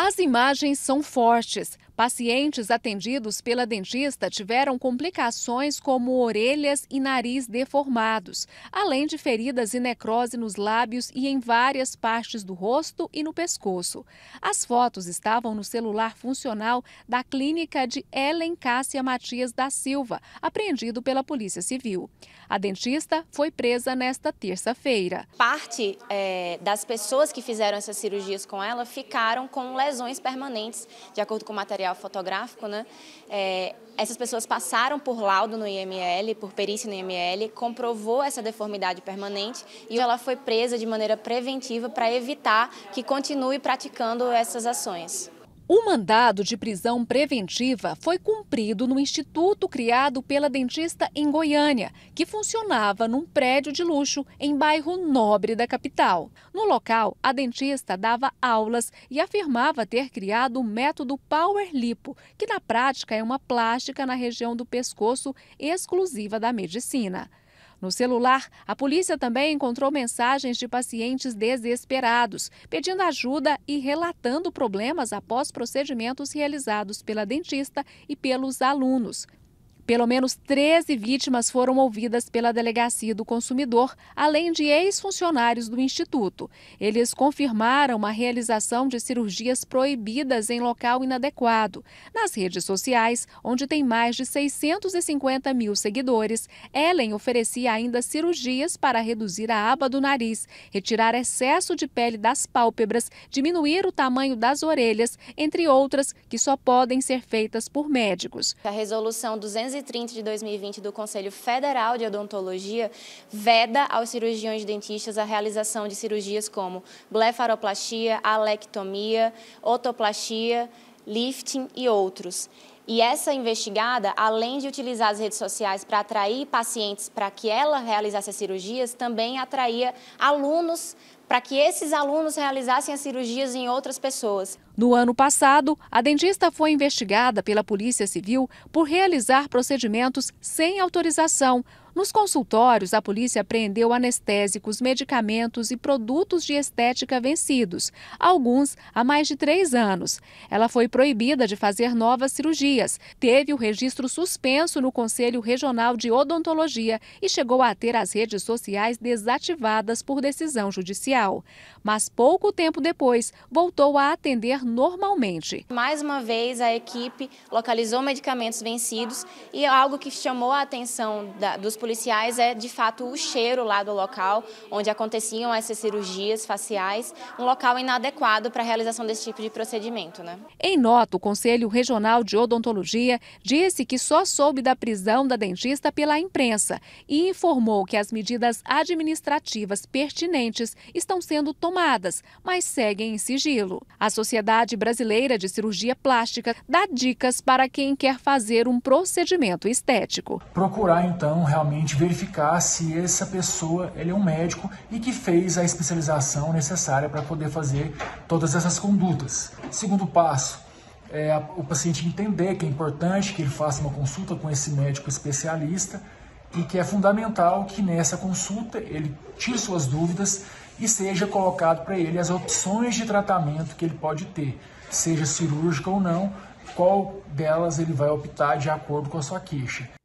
As imagens são fortes. Pacientes atendidos pela dentista tiveram complicações como orelhas e nariz deformados, além de feridas e necrose nos lábios e em várias partes do rosto e no pescoço. As fotos estavam no celular funcional da clínica de Ellen Cássia Matias da Silva, apreendido pela Polícia Civil. A dentista foi presa nesta terça-feira. Parte é, das pessoas que fizeram essas cirurgias com ela ficaram com lesões permanentes, de acordo com o material material fotográfico, né? É, essas pessoas passaram por laudo no IML, por perícia no IML, comprovou essa deformidade permanente e ela foi presa de maneira preventiva para evitar que continue praticando essas ações. O mandado de prisão preventiva foi cumprido no instituto criado pela dentista em Goiânia, que funcionava num prédio de luxo em bairro nobre da capital. No local, a dentista dava aulas e afirmava ter criado o método Power Lipo, que na prática é uma plástica na região do pescoço exclusiva da medicina. No celular, a polícia também encontrou mensagens de pacientes desesperados, pedindo ajuda e relatando problemas após procedimentos realizados pela dentista e pelos alunos. Pelo menos 13 vítimas foram ouvidas pela Delegacia do Consumidor, além de ex-funcionários do Instituto. Eles confirmaram a realização de cirurgias proibidas em local inadequado. Nas redes sociais, onde tem mais de 650 mil seguidores, Ellen oferecia ainda cirurgias para reduzir a aba do nariz, retirar excesso de pele das pálpebras, diminuir o tamanho das orelhas, entre outras que só podem ser feitas por médicos. A resolução 200 230 de 2020 do Conselho Federal de Odontologia veda aos cirurgiões dentistas a realização de cirurgias como blefaroplastia, alectomia, otoplastia, lifting e outros. E essa investigada, além de utilizar as redes sociais para atrair pacientes para que ela realizasse as cirurgias, também atraía alunos para que esses alunos realizassem as cirurgias em outras pessoas. No ano passado, a dentista foi investigada pela Polícia Civil por realizar procedimentos sem autorização nos consultórios, a polícia apreendeu anestésicos, medicamentos e produtos de estética vencidos, alguns há mais de três anos. Ela foi proibida de fazer novas cirurgias, teve o registro suspenso no Conselho Regional de Odontologia e chegou a ter as redes sociais desativadas por decisão judicial. Mas pouco tempo depois, voltou a atender normalmente. Mais uma vez, a equipe localizou medicamentos vencidos e é algo que chamou a atenção da, dos policiais policiais é de fato o cheiro lá do local onde aconteciam essas cirurgias faciais, um local inadequado para a realização desse tipo de procedimento. Né? Em nota, o Conselho Regional de Odontologia disse que só soube da prisão da dentista pela imprensa e informou que as medidas administrativas pertinentes estão sendo tomadas, mas seguem em sigilo. A Sociedade Brasileira de Cirurgia Plástica dá dicas para quem quer fazer um procedimento estético. Procurar então realmente realmente verificar se essa pessoa ele é um médico e que fez a especialização necessária para poder fazer todas essas condutas. Segundo passo, é o paciente entender que é importante que ele faça uma consulta com esse médico especialista e que é fundamental que nessa consulta ele tire suas dúvidas e seja colocado para ele as opções de tratamento que ele pode ter, seja cirúrgica ou não, qual delas ele vai optar de acordo com a sua queixa.